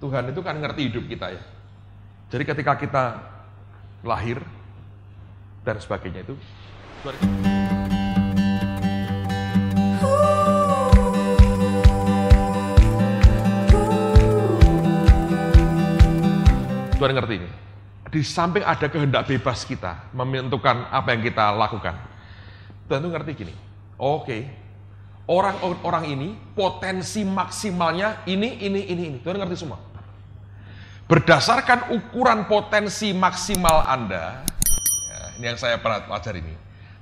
Tuhan itu kan ngerti hidup kita ya. Jadi ketika kita lahir dan sebagainya itu Tuhan ngerti ini. Di samping ada kehendak bebas kita menentukan apa yang kita lakukan. Tuhan tuh ngerti gini. Oke, okay, orang-orang ini potensi maksimalnya ini, ini, ini, ini. Tuhan ngerti semua berdasarkan ukuran potensi maksimal Anda, ya, ini yang saya pernah pelajari ini,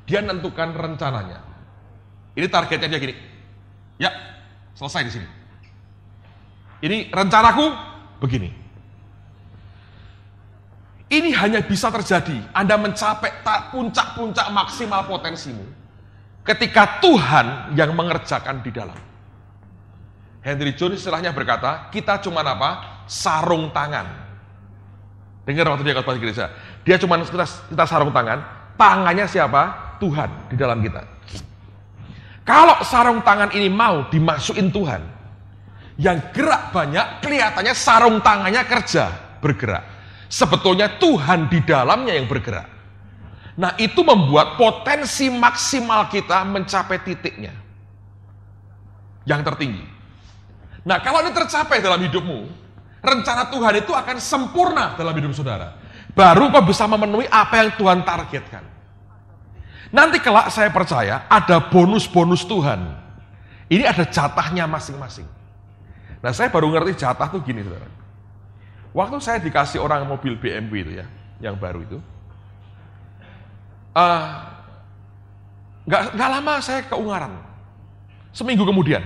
dia menentukan rencananya. Ini targetnya dia gini, ya selesai di sini. Ini rencanaku begini. Ini hanya bisa terjadi Anda mencapai puncak-puncak maksimal potensimu ketika Tuhan yang mengerjakan di dalam. Henry Jones setelahnya berkata, kita cuma apa? sarung tangan. Dengar waktu dia khotbah gereja. Dia cuma kita, kita sarung tangan, tangannya siapa? Tuhan di dalam kita. Kalau sarung tangan ini mau dimasukin Tuhan, yang gerak banyak kelihatannya sarung tangannya kerja, bergerak. Sebetulnya Tuhan di dalamnya yang bergerak. Nah itu membuat potensi maksimal kita mencapai titiknya. Yang tertinggi. Nah kalau ini tercapai dalam hidupmu, rencana Tuhan itu akan sempurna dalam hidup saudara. Baru kau bisa memenuhi apa yang Tuhan targetkan. Nanti kelak saya percaya ada bonus-bonus Tuhan. Ini ada jatahnya masing-masing. Nah saya baru ngerti jatah tuh gini saudara. Waktu saya dikasih orang mobil BMW itu ya, yang baru itu. Uh, eh, gak, gak lama saya keungaran. Seminggu kemudian.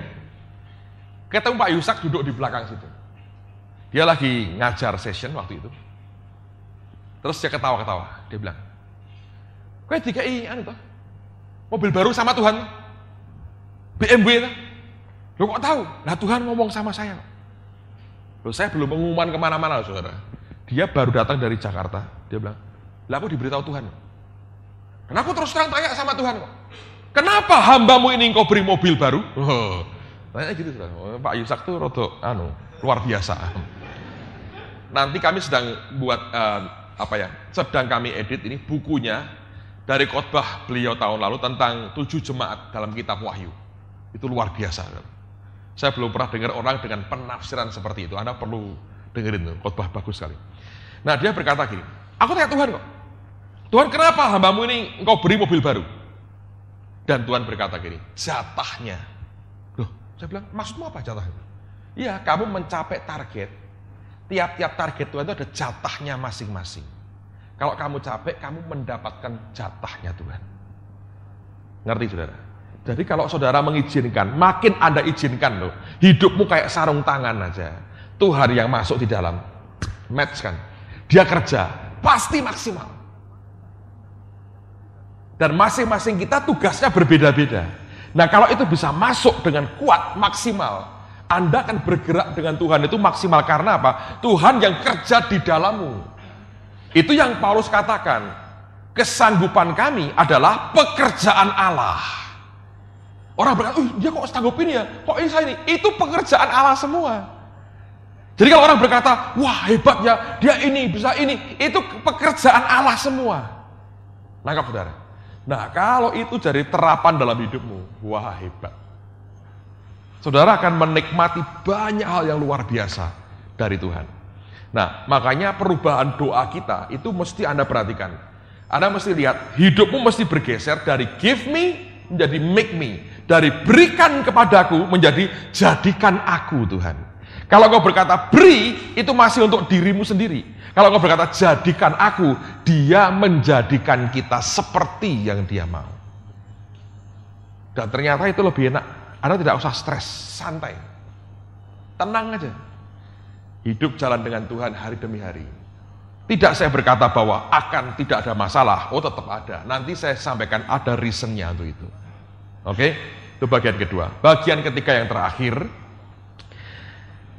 Ketemu Pak Yusak duduk di belakang situ. Dia lagi ngajar session waktu itu. Terus dia ketawa-ketawa. Dia bilang, Kau tiga i, anu toh, mobil baru sama Tuhan, BMW itu. Lo kok tahu? Nah Tuhan ngomong sama saya. Lo saya belum pengumuman kemana-mana, saudara. Dia baru datang dari Jakarta. Dia bilang, lah aku diberitahu Tuhan. Dan aku terus terang tanya sama Tuhan. Kenapa hambamu ini engkau beri mobil baru? Oh, tanya gitu, saudara. Oh, Pak Yusak tuh rotok, anu, luar biasa nanti kami sedang buat uh, apa ya? Sedang kami edit ini bukunya dari khotbah beliau tahun lalu tentang tujuh jemaat dalam kitab Wahyu. Itu luar biasa. kan? Saya belum pernah dengar orang dengan penafsiran seperti itu. Anda perlu dengerin khotbah bagus sekali. Nah, dia berkata gini, "Aku tanya Tuhan kok. Tuhan, kenapa hambamu ini engkau beri mobil baru?" Dan Tuhan berkata gini, "Jatahnya." Loh, saya bilang, "Maksudmu apa jatahnya?" "Iya, kamu mencapai target tiap-tiap target Tuhan itu ada jatahnya masing-masing. Kalau kamu capek, kamu mendapatkan jatahnya Tuhan. Ngerti saudara? Jadi kalau saudara mengizinkan, makin Anda izinkan loh, hidupmu kayak sarung tangan aja. Tuhan yang masuk di dalam, match kan. Dia kerja, pasti maksimal. Dan masing-masing kita tugasnya berbeda-beda. Nah kalau itu bisa masuk dengan kuat, maksimal, anda akan bergerak dengan Tuhan itu maksimal karena apa? Tuhan yang kerja di dalammu. Itu yang Paulus katakan. Kesanggupan kami adalah pekerjaan Allah. Orang berkata, uh, dia kok sanggupin ya? Kok ini saya ini? Itu pekerjaan Allah semua. Jadi kalau orang berkata, wah hebat ya, dia ini, bisa ini, itu pekerjaan Allah semua. Nangkap saudara? Nah kalau itu jadi terapan dalam hidupmu, wah hebat. Saudara akan menikmati banyak hal yang luar biasa dari Tuhan. Nah, makanya perubahan doa kita itu mesti Anda perhatikan. Anda mesti lihat, hidupmu mesti bergeser dari give me menjadi make me. Dari berikan kepadaku menjadi jadikan aku Tuhan. Kalau kau berkata beri, itu masih untuk dirimu sendiri. Kalau kau berkata jadikan aku, dia menjadikan kita seperti yang dia mau. Dan ternyata itu lebih enak anda tidak usah stres, santai. Tenang aja. Hidup jalan dengan Tuhan hari demi hari. Tidak saya berkata bahwa akan tidak ada masalah, oh tetap ada. Nanti saya sampaikan ada reasonnya untuk itu. Oke, itu bagian kedua. Bagian ketiga yang terakhir,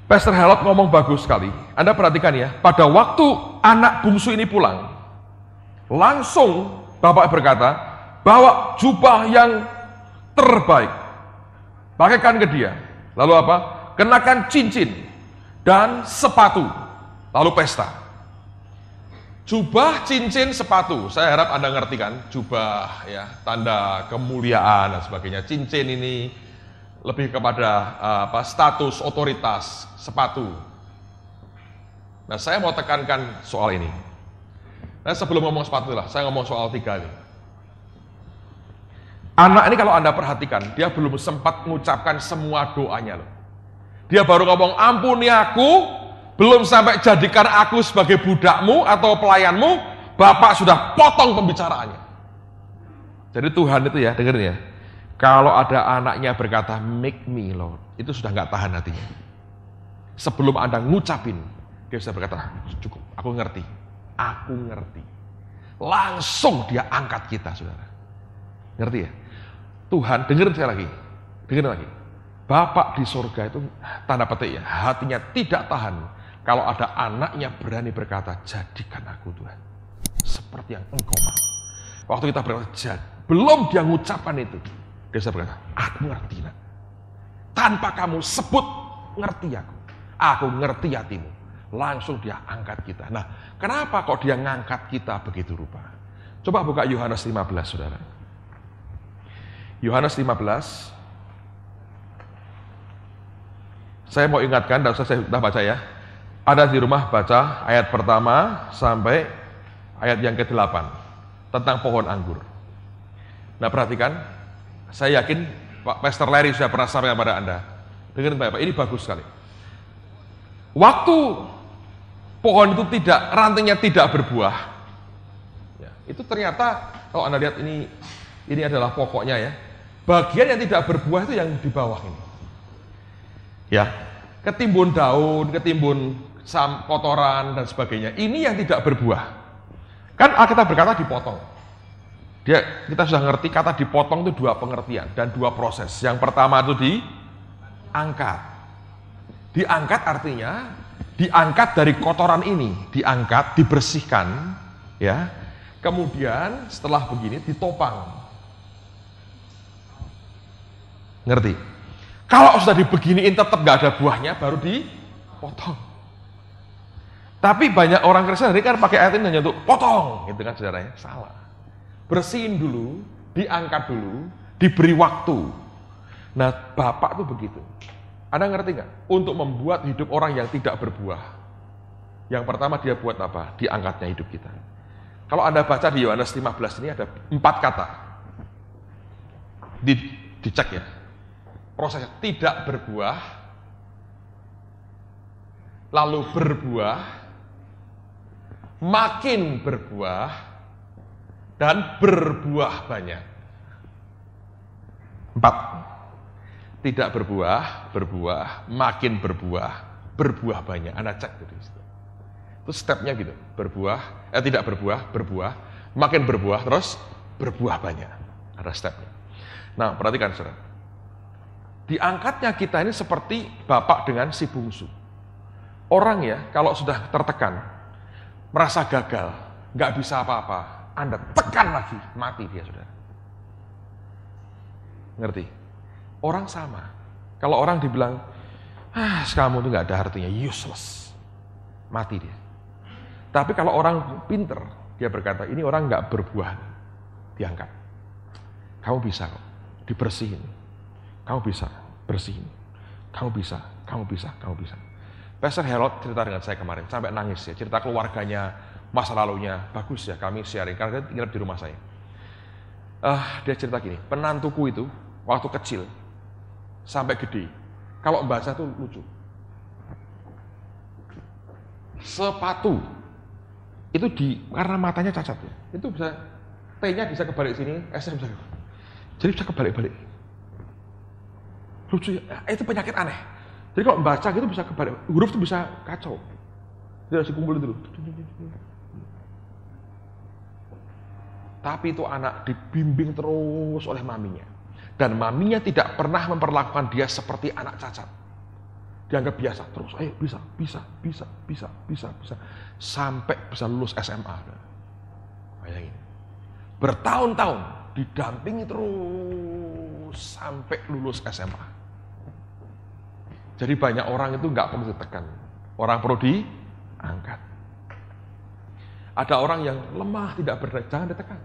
Pastor Helot ngomong bagus sekali. Anda perhatikan ya, pada waktu anak bungsu ini pulang, langsung bapak berkata, bawa jubah yang terbaik. Pakaikan ke dia. Lalu apa? Kenakan cincin dan sepatu. Lalu pesta. Jubah, cincin, sepatu. Saya harap Anda ngerti kan? Jubah ya, tanda kemuliaan dan sebagainya. Cincin ini lebih kepada eh, apa status otoritas sepatu. Nah, saya mau tekankan soal ini. Nah, sebelum ngomong sepatu lah, saya ngomong soal tiga ini Anak ini kalau Anda perhatikan, dia belum sempat mengucapkan semua doanya loh. Dia baru ngomong, ampuni aku, belum sampai jadikan aku sebagai budakmu atau pelayanmu, Bapak sudah potong pembicaraannya. Jadi Tuhan itu ya, dengerin ya. Kalau ada anaknya berkata, make me Lord, itu sudah nggak tahan hatinya. Sebelum Anda ngucapin, dia sudah berkata, cukup, aku ngerti, aku ngerti. Langsung dia angkat kita, saudara. Ngerti ya? Tuhan, dengerin saya lagi. Dengerin lagi. Bapak di surga itu tanda petik ya, hatinya tidak tahan kalau ada anaknya berani berkata, jadikan aku Tuhan. Seperti yang engkau mau. Waktu kita berkata, belum dia mengucapkan itu. Dia bisa berkata, aku ngerti nak. Tanpa kamu sebut, ngerti aku. Aku ngerti hatimu. Langsung dia angkat kita. Nah, kenapa kok dia ngangkat kita begitu rupa? Coba buka Yohanes 15, saudara. Yohanes 15. Saya mau ingatkan, dan saya sudah baca ya. Ada di rumah baca ayat pertama sampai ayat yang ke-8 tentang pohon anggur. Nah perhatikan, saya yakin Pak Pastor Larry sudah pernah sampaikan pada Anda. Dengan Bapak, ini bagus sekali. Waktu pohon itu tidak, rantingnya tidak berbuah, ya, itu ternyata kalau Anda lihat ini, ini adalah pokoknya ya, Bagian yang tidak berbuah itu yang di bawah ini. Ya, ketimbun daun, ketimbun sam, kotoran dan sebagainya. Ini yang tidak berbuah. Kan Alkitab berkata dipotong. Dia kita sudah ngerti kata dipotong itu dua pengertian dan dua proses. Yang pertama itu diangkat. Diangkat artinya diangkat dari kotoran ini, diangkat, dibersihkan, ya. Kemudian setelah begini ditopang. Ngerti? Kalau sudah dibeginiin tetap gak ada buahnya, baru dipotong. Tapi banyak orang Kristen hari kan pakai ayat ini hanya untuk potong, gitu kan saudaranya. Salah. Bersihin dulu, diangkat dulu, diberi waktu. Nah, Bapak tuh begitu. Anda ngerti nggak? Untuk membuat hidup orang yang tidak berbuah. Yang pertama dia buat apa? Diangkatnya hidup kita. Kalau Anda baca di Yohanes 15 ini ada empat kata. Di, dicek ya prosesnya tidak berbuah, lalu berbuah, makin berbuah, dan berbuah banyak. Empat, tidak berbuah, berbuah, makin berbuah, berbuah banyak. Anda cek dari Itu stepnya gitu, berbuah, eh tidak berbuah, berbuah, makin berbuah, terus berbuah banyak. Ada stepnya. Nah, perhatikan saudara diangkatnya kita ini seperti bapak dengan si bungsu. Orang ya, kalau sudah tertekan, merasa gagal, nggak bisa apa-apa, Anda tekan lagi, mati dia sudah. Ngerti? Orang sama. Kalau orang dibilang, ah kamu itu nggak ada artinya, useless. Mati dia. Tapi kalau orang pinter, dia berkata, ini orang nggak berbuah, diangkat. Kamu bisa kok, dibersihin. Kamu bisa bersihin. Kamu bisa, kamu bisa, kamu bisa. Pastor Herod cerita dengan saya kemarin, sampai nangis ya, cerita keluarganya, masa lalunya, bagus ya kami sharing, karena dia tinggal di rumah saya. Uh, dia cerita gini, penantuku itu waktu kecil sampai gede, kalau bahasa tuh lucu. Sepatu itu di karena matanya cacat ya, itu bisa T-nya bisa kebalik sini, S-nya bisa Jadi bisa kebalik-balik lucu ya. eh, itu penyakit aneh jadi kalau baca gitu bisa kebalik huruf tuh bisa kacau jadi harus dikumpulin dulu tapi itu anak dibimbing terus oleh maminya dan maminya tidak pernah memperlakukan dia seperti anak cacat dianggap biasa terus eh bisa bisa bisa bisa bisa bisa sampai bisa lulus SMA bayangin bertahun-tahun didampingi terus sampai lulus SMA jadi banyak orang itu nggak perlu ditekan. Orang perlu diangkat. Ada orang yang lemah, tidak berdaya, jangan ditekan.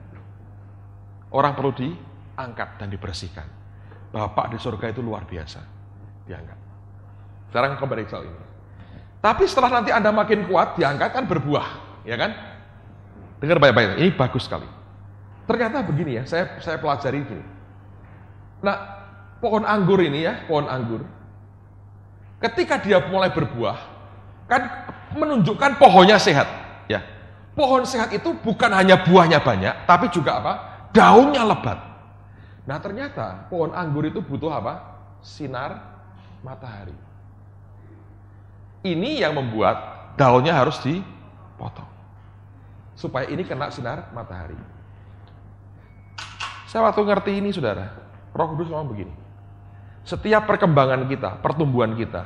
Orang perlu diangkat dan dibersihkan. Bapak di surga itu luar biasa. Diangkat. Sekarang kembali soal ini. Tapi setelah nanti Anda makin kuat, diangkat kan berbuah. Ya kan? Dengar baik-baik, ini bagus sekali. Ternyata begini ya, saya saya pelajari ini. Nah, pohon anggur ini ya, pohon anggur Ketika dia mulai berbuah, kan menunjukkan pohonnya sehat, ya. Pohon sehat itu bukan hanya buahnya banyak, tapi juga apa? Daunnya lebat. Nah, ternyata pohon anggur itu butuh apa? Sinar matahari. Ini yang membuat daunnya harus dipotong. Supaya ini kena sinar matahari. Saya waktu ngerti ini, saudara. Roh Kudus memang begini setiap perkembangan kita, pertumbuhan kita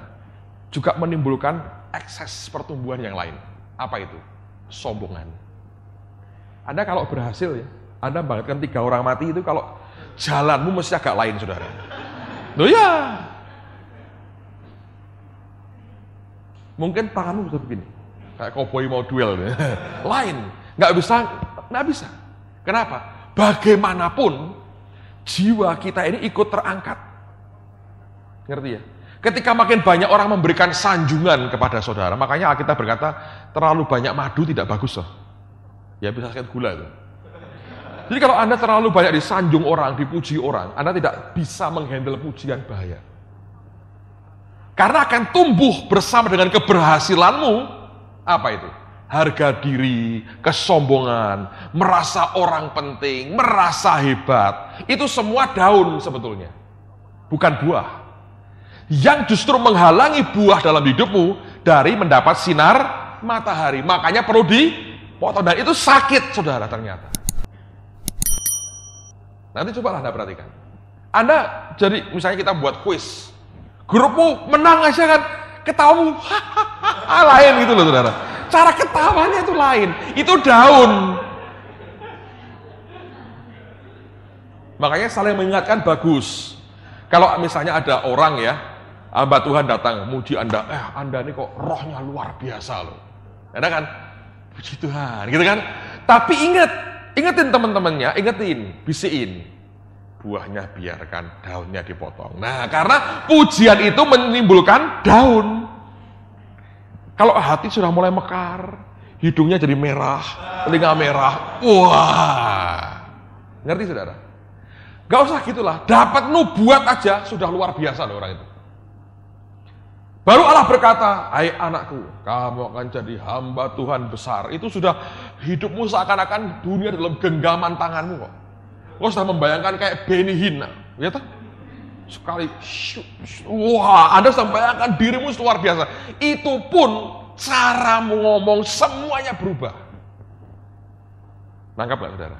juga menimbulkan ekses pertumbuhan yang lain. Apa itu? Sombongan. Anda kalau berhasil ya, Anda bangkitkan tiga orang mati itu kalau jalanmu mesti agak lain, saudara. Loh ya, mungkin tanganmu bisa begini kayak koboi mau duel lain nggak bisa nggak bisa kenapa bagaimanapun jiwa kita ini ikut terangkat Ngerti ya? Ketika makin banyak orang memberikan sanjungan kepada saudara, makanya kita berkata terlalu banyak madu tidak bagus loh. Ya bisa sakit gula itu. Jadi kalau Anda terlalu banyak disanjung orang, dipuji orang, Anda tidak bisa menghandle pujian bahaya. Karena akan tumbuh bersama dengan keberhasilanmu, apa itu? Harga diri, kesombongan, merasa orang penting, merasa hebat. Itu semua daun sebetulnya, bukan buah yang justru menghalangi buah dalam hidupmu dari mendapat sinar matahari. Makanya perlu dipotong dan itu sakit saudara ternyata. Nanti cobalah Anda perhatikan. Anda jadi misalnya kita buat kuis. Grupmu menang aja kan ketawamu ah, lain gitu loh saudara. Cara ketawanya itu lain. Itu daun. Makanya saling mengingatkan bagus. Kalau misalnya ada orang ya, Hamba Tuhan datang muji Anda, eh Anda ini kok rohnya luar biasa loh. Enak ya kan? Puji Tuhan, gitu kan? Tapi ingat, ingetin teman-temannya, ingetin, bisiin. Buahnya biarkan, daunnya dipotong. Nah, karena pujian itu menimbulkan daun. Kalau hati sudah mulai mekar, hidungnya jadi merah, telinga merah, wah. Ngerti saudara? Gak usah gitulah, dapat nubuat aja sudah luar biasa loh orang itu. Baru Allah berkata, "Hai anakku, kamu akan jadi hamba Tuhan besar." Itu sudah hidupmu seakan-akan dunia dalam genggaman tanganmu kok. Lo sudah membayangkan kayak Benny Hinn, ya tak? Sekali, wah, Anda sudah membayangkan dirimu luar biasa. Itu pun cara ngomong semuanya berubah. Nangkap nggak saudara?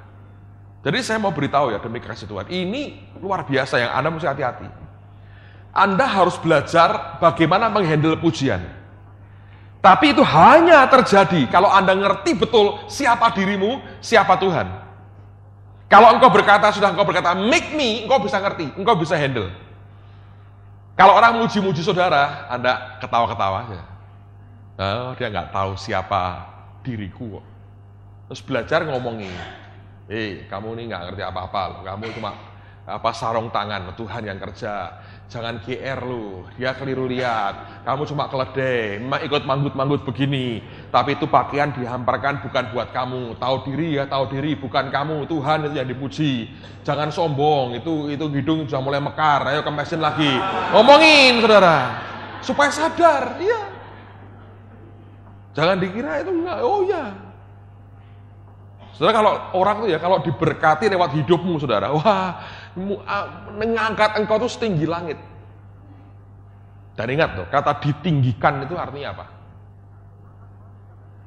Jadi saya mau beritahu ya demi kasih Tuhan, ini luar biasa yang Anda mesti hati-hati. Anda harus belajar bagaimana menghandle pujian. Tapi itu hanya terjadi kalau Anda ngerti betul siapa dirimu, siapa Tuhan. Kalau engkau berkata, sudah engkau berkata, make me, engkau bisa ngerti, engkau bisa handle. Kalau orang muji-muji saudara, Anda ketawa-ketawa aja. Oh, dia nggak tahu siapa diriku Terus belajar ngomongin, eh kamu ini nggak ngerti apa-apa loh, kamu cuma apa sarung tangan, Tuhan yang kerja. Jangan GR lu, dia ya, keliru lihat. Kamu cuma keledai, emak ikut manggut-manggut begini. Tapi itu pakaian dihamparkan bukan buat kamu. Tahu diri ya, tahu diri, bukan kamu. Tuhan itu yang dipuji. Jangan sombong, itu itu hidung sudah mulai mekar. Ayo kempesin lagi. Ngomongin, saudara. Supaya sadar, iya. Jangan dikira itu enggak, oh ya. Saudara kalau orang tuh ya, kalau diberkati lewat hidupmu, saudara. Wah, mengangkat engkau itu setinggi langit. Dan ingat tuh, kata ditinggikan itu artinya apa?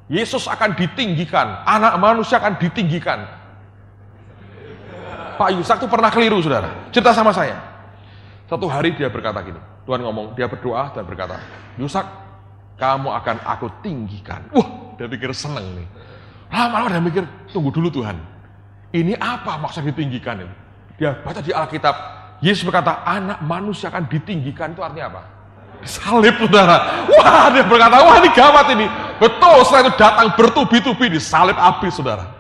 Yesus akan ditinggikan, anak manusia akan ditinggikan. Pak Yusak itu pernah keliru, saudara. Cerita sama saya. Satu hari dia berkata gini, Tuhan ngomong, dia berdoa dan berkata, Yusak, kamu akan aku tinggikan. Wah, dia pikir seneng nih. Lama-lama dia mikir, tunggu dulu Tuhan. Ini apa maksud ditinggikan ini? Dia ya, baca di Alkitab, Yesus berkata, anak manusia akan ditinggikan, itu artinya apa? Salib, saudara. Wah, dia berkata, wah ini gawat ini. Betul, setelah itu datang bertubi-tubi, di salib api, saudara.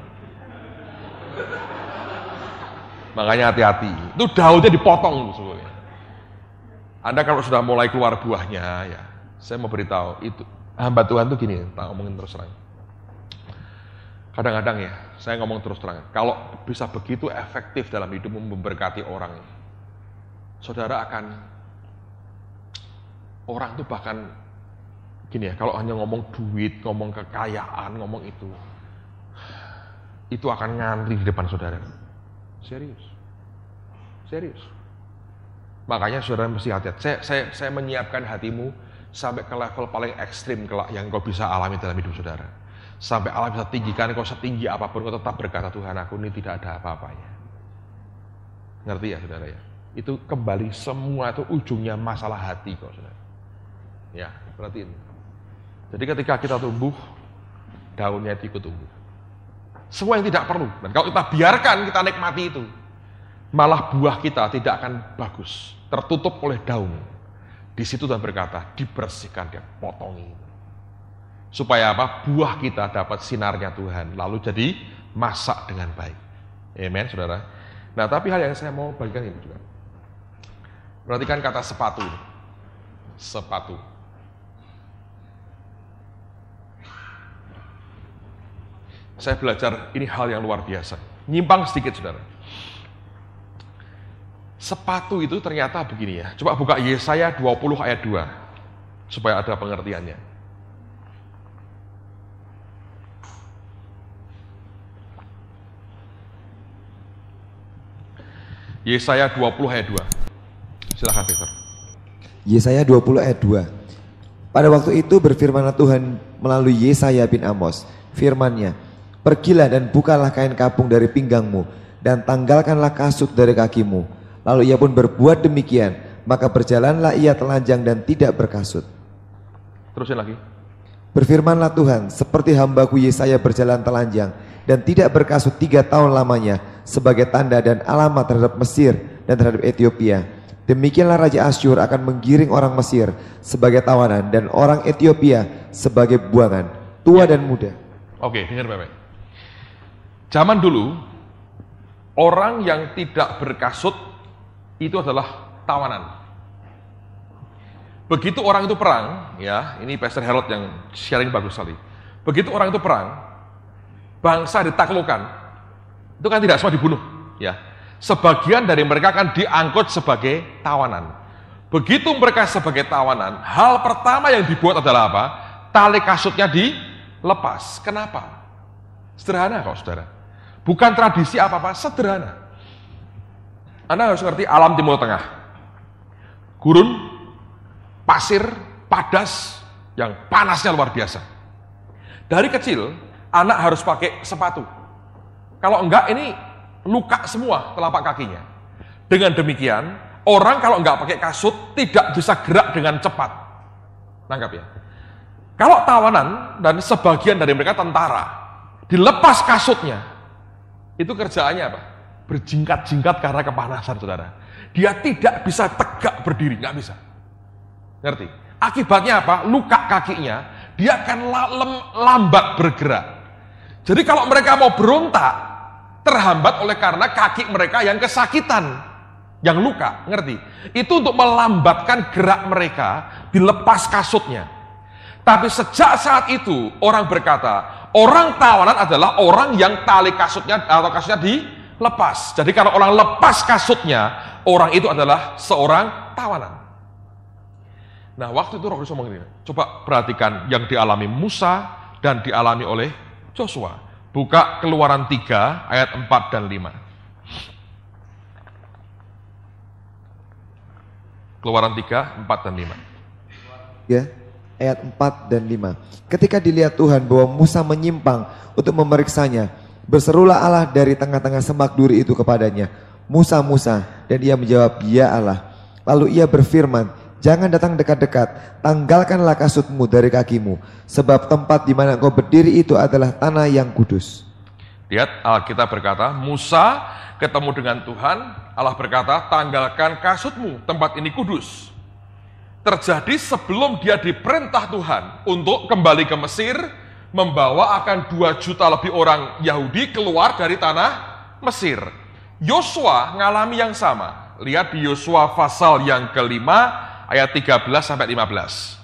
Makanya hati-hati. Itu daunnya dipotong, sebetulnya. Anda kalau sudah mulai keluar buahnya, ya, saya mau beritahu, itu hamba Tuhan tuh gini, tak ngomongin terus lagi. Kadang-kadang ya, saya ngomong terus terang, kalau bisa begitu efektif dalam hidup memberkati orang, saudara akan orang tuh bahkan gini ya, kalau hanya ngomong duit, ngomong kekayaan, ngomong itu, itu akan ngantri di depan saudara. Serius, serius. Makanya saudara mesti hati-hati. Saya, saya, saya menyiapkan hatimu sampai ke level paling ekstrim yang kau bisa alami dalam hidup saudara. Sampai Allah bisa tinggikan kau setinggi apapun, kau tetap berkata Tuhan aku ini tidak ada apa-apanya. Ngerti ya saudara ya? Itu kembali semua itu ujungnya masalah hati kok saudara. Ya, berarti ini. Jadi ketika kita tumbuh, daunnya itu ikut tumbuh. Semua yang tidak perlu. Dan kalau kita biarkan, kita nikmati itu. Malah buah kita tidak akan bagus. Tertutup oleh daun. Di situ dan berkata, dibersihkan, dia potongi supaya apa? Buah kita dapat sinarnya Tuhan, lalu jadi masak dengan baik. Amen, saudara. Nah, tapi hal yang saya mau bagikan ini juga. Perhatikan kata sepatu. Sepatu. Saya belajar ini hal yang luar biasa. Nyimpang sedikit, saudara. Sepatu itu ternyata begini ya. Coba buka Yesaya 20 ayat 2 supaya ada pengertiannya. Yesaya 20 ayat 2. Silahkan Peter. Yesaya 20 ayat 2. Pada waktu itu berfirmanlah Tuhan melalui Yesaya bin Amos. Firmannya, Pergilah dan bukalah kain kapung dari pinggangmu dan tanggalkanlah kasut dari kakimu. Lalu ia pun berbuat demikian, maka berjalanlah ia telanjang dan tidak berkasut. Terusin lagi. Berfirmanlah Tuhan, seperti hambaku Yesaya berjalan telanjang dan tidak berkasut tiga tahun lamanya sebagai tanda dan alamat terhadap Mesir dan terhadap Ethiopia. Demikianlah Raja Asyur akan menggiring orang Mesir sebagai tawanan dan orang Ethiopia sebagai buangan, tua dan muda. Oke, dengar baik Zaman dulu, orang yang tidak berkasut itu adalah tawanan. Begitu orang itu perang, ya, ini Pastor Harold yang sharing bagus sekali. Begitu orang itu perang, bangsa ditaklukkan. Itu kan tidak semua dibunuh, ya. Sebagian dari mereka akan diangkut sebagai tawanan. Begitu mereka sebagai tawanan, hal pertama yang dibuat adalah apa? Tali kasutnya dilepas. Kenapa? Sederhana kok, saudara. Bukan tradisi apa-apa, sederhana. Anda harus ngerti alam Timur Tengah. Gurun, pasir, padas, yang panasnya luar biasa. Dari kecil, anak harus pakai sepatu. Kalau enggak ini luka semua telapak kakinya. Dengan demikian, orang kalau enggak pakai kasut tidak bisa gerak dengan cepat. Nangkap ya? Kalau tawanan dan sebagian dari mereka tentara, dilepas kasutnya, itu kerjaannya apa? Berjingkat-jingkat karena kepanasan, saudara. Dia tidak bisa tegak berdiri, nggak bisa. Ngerti? Akibatnya apa? Luka kakinya, dia akan lambat bergerak. Jadi kalau mereka mau berontak, terhambat oleh karena kaki mereka yang kesakitan, yang luka, ngerti? Itu untuk melambatkan gerak mereka, dilepas kasutnya. Tapi sejak saat itu orang berkata, orang tawanan adalah orang yang tali kasutnya atau kasutnya dilepas. Jadi kalau orang lepas kasutnya, orang itu adalah seorang tawanan. Nah waktu itu Roh Kudus ngomong ini, coba perhatikan yang dialami Musa dan dialami oleh Joshua. Buka keluaran 3 ayat 4 dan 5. Keluaran 3, 4 dan 5. Ya, ayat 4 dan 5. Ketika dilihat Tuhan bahwa Musa menyimpang untuk memeriksanya, berserulah Allah dari tengah-tengah semak duri itu kepadanya, Musa, Musa, dan ia menjawab, ya Allah. Lalu ia berfirman, Jangan datang dekat-dekat, tanggalkanlah kasutmu dari kakimu, sebab tempat di mana engkau berdiri itu adalah tanah yang kudus. Lihat Allah kita berkata, Musa ketemu dengan Tuhan, Allah berkata, tanggalkan kasutmu, tempat ini kudus. Terjadi sebelum dia diperintah Tuhan untuk kembali ke Mesir, membawa akan dua juta lebih orang Yahudi keluar dari tanah Mesir. Yosua ngalami yang sama. Lihat di Yosua pasal yang kelima, ayat 13 sampai 15.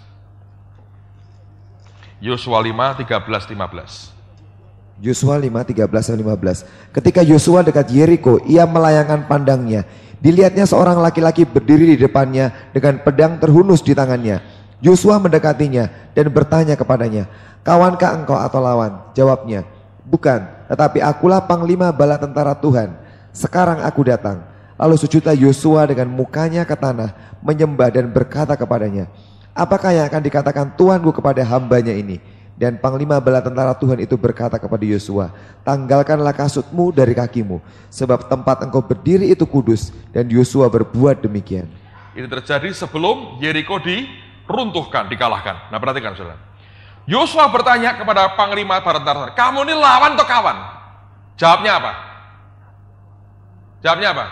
Yosua 5 13 15. Yosua 5, 13 sampai 15. Ketika Yosua dekat Yeriko, ia melayangkan pandangnya. Dilihatnya seorang laki-laki berdiri di depannya dengan pedang terhunus di tangannya. Yosua mendekatinya dan bertanya kepadanya, Kawankah engkau atau lawan? Jawabnya, Bukan, tetapi akulah panglima bala tentara Tuhan. Sekarang aku datang. Lalu sujudlah Yosua dengan mukanya ke tanah, menyembah dan berkata kepadanya, Apakah yang akan dikatakan Tuhanku kepada hambanya ini? Dan panglima bala tentara Tuhan itu berkata kepada Yosua, "Tanggalkanlah kasutmu dari kakimu, sebab tempat engkau berdiri itu kudus." Dan Yosua berbuat demikian. Ini terjadi sebelum Yeriko diruntuhkan, dikalahkan. Nah, perhatikan Saudara. Yosua bertanya kepada panglima bala tentara, "Kamu ini lawan atau kawan?" Jawabnya apa? Jawabnya apa?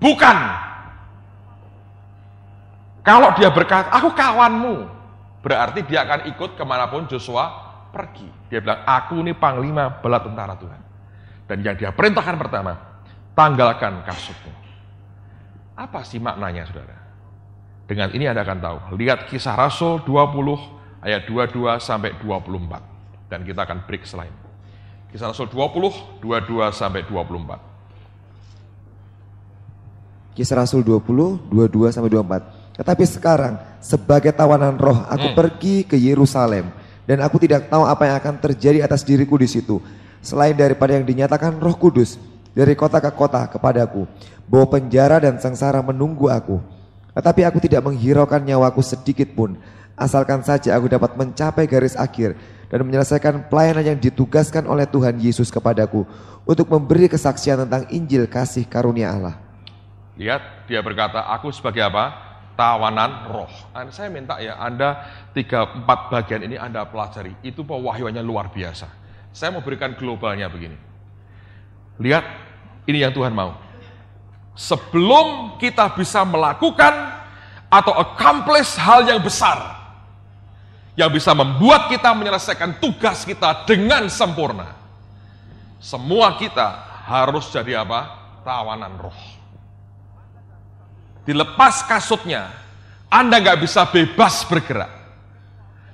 Bukan. Kalau dia berkata, aku kawanmu, berarti dia akan ikut kemanapun Joshua pergi. Dia bilang, aku ini panglima bala tentara Tuhan. Dan yang dia perintahkan pertama, tanggalkan kasutmu. Apa sih maknanya, saudara? Dengan ini Anda akan tahu. Lihat kisah Rasul 20 ayat 22 sampai 24. Dan kita akan break selain. Kisah Rasul 20, 22 sampai 24. Kisah Rasul 20, 22 sampai 24. Tetapi sekarang sebagai tawanan roh aku hmm. pergi ke Yerusalem dan aku tidak tahu apa yang akan terjadi atas diriku di situ selain daripada yang dinyatakan Roh Kudus dari kota ke kota kepadaku bahwa penjara dan sengsara menunggu aku. Tetapi aku tidak menghiraukan nyawaku sedikit pun asalkan saja aku dapat mencapai garis akhir dan menyelesaikan pelayanan yang ditugaskan oleh Tuhan Yesus kepadaku untuk memberi kesaksian tentang Injil kasih karunia Allah. Lihat, dia berkata, aku sebagai apa? Tawanan roh. Saya minta ya Anda tiga empat bagian ini Anda pelajari. Itu pewahyuannya luar biasa. Saya mau berikan globalnya begini. Lihat, ini yang Tuhan mau. Sebelum kita bisa melakukan atau accomplish hal yang besar, yang bisa membuat kita menyelesaikan tugas kita dengan sempurna. Semua kita harus jadi apa? Tawanan roh dilepas kasutnya, Anda nggak bisa bebas bergerak.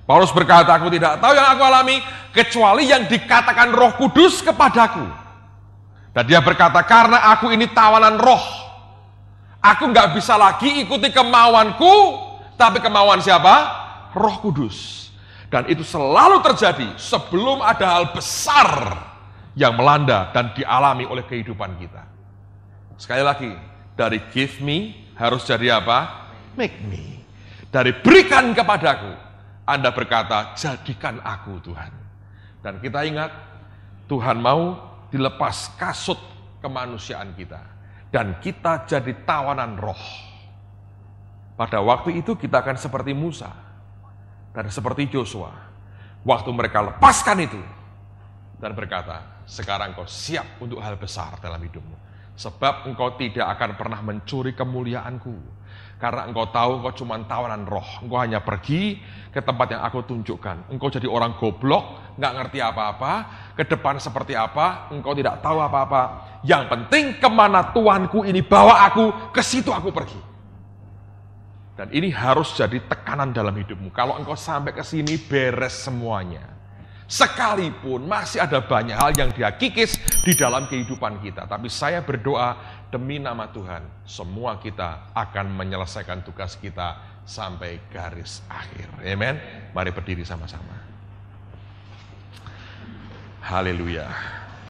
Paulus berkata, aku tidak tahu yang aku alami, kecuali yang dikatakan roh kudus kepadaku. Dan dia berkata, karena aku ini tawanan roh, aku nggak bisa lagi ikuti kemauanku, tapi kemauan siapa? Roh Kudus. Dan itu selalu terjadi sebelum ada hal besar yang melanda dan dialami oleh kehidupan kita. Sekali lagi, dari give me harus jadi apa? Make me. Dari berikan kepadaku, Anda berkata, jadikan aku Tuhan. Dan kita ingat, Tuhan mau dilepas kasut kemanusiaan kita. Dan kita jadi tawanan roh. Pada waktu itu kita akan seperti Musa dan seperti Joshua. Waktu mereka lepaskan itu dan berkata, sekarang kau siap untuk hal besar dalam hidupmu Sebab engkau tidak akan pernah mencuri kemuliaanku. Karena engkau tahu engkau cuma tawanan roh. Engkau hanya pergi ke tempat yang aku tunjukkan. Engkau jadi orang goblok, nggak ngerti apa-apa, ke depan seperti apa, engkau tidak tahu apa-apa. Yang penting kemana Tuanku ini bawa aku, ke situ aku pergi. Dan ini harus jadi tekanan dalam hidupmu. Kalau engkau sampai ke sini beres semuanya. Sekalipun masih ada banyak hal yang dia kikis di dalam kehidupan kita. Tapi saya berdoa demi nama Tuhan, semua kita akan menyelesaikan tugas kita sampai garis akhir. Amin. Mari berdiri sama-sama. Haleluya.